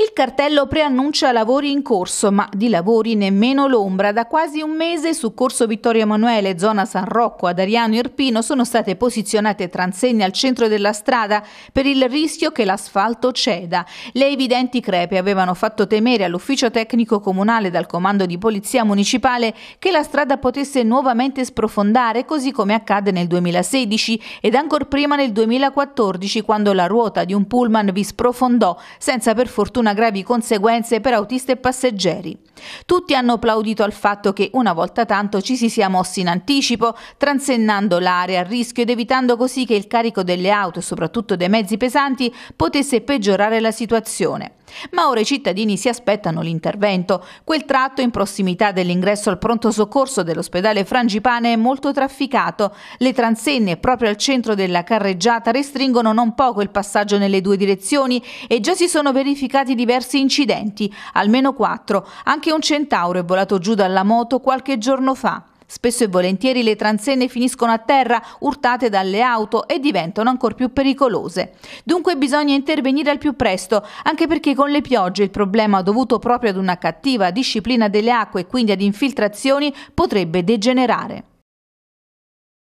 E cartello preannuncia lavori in corso, ma di lavori nemmeno l'ombra. Da quasi un mese su Corso Vittorio Emanuele, zona San Rocco, ad Ariano Irpino, sono state posizionate transegne al centro della strada per il rischio che l'asfalto ceda. Le evidenti crepe avevano fatto temere all'ufficio tecnico comunale dal comando di polizia municipale che la strada potesse nuovamente sprofondare, così come accade nel 2016 ed ancor prima nel 2014, quando la ruota di un pullman vi sprofondò, senza per fortuna grave gravi conseguenze per autisti e passeggeri. Tutti hanno applaudito al fatto che una volta tanto ci si sia mossi in anticipo, transennando l'area a rischio ed evitando così che il carico delle auto e soprattutto dei mezzi pesanti potesse peggiorare la situazione. Ma ora i cittadini si aspettano l'intervento. Quel tratto in prossimità dell'ingresso al pronto soccorso dell'ospedale Frangipane è molto trafficato. Le transenne proprio al centro della carreggiata restringono non poco il passaggio nelle due direzioni e già si sono verificati diversi diversi incidenti, almeno quattro. Anche un centauro è volato giù dalla moto qualche giorno fa. Spesso e volentieri le transenne finiscono a terra, urtate dalle auto e diventano ancora più pericolose. Dunque bisogna intervenire al più presto, anche perché con le piogge il problema dovuto proprio ad una cattiva disciplina delle acque e quindi ad infiltrazioni potrebbe degenerare.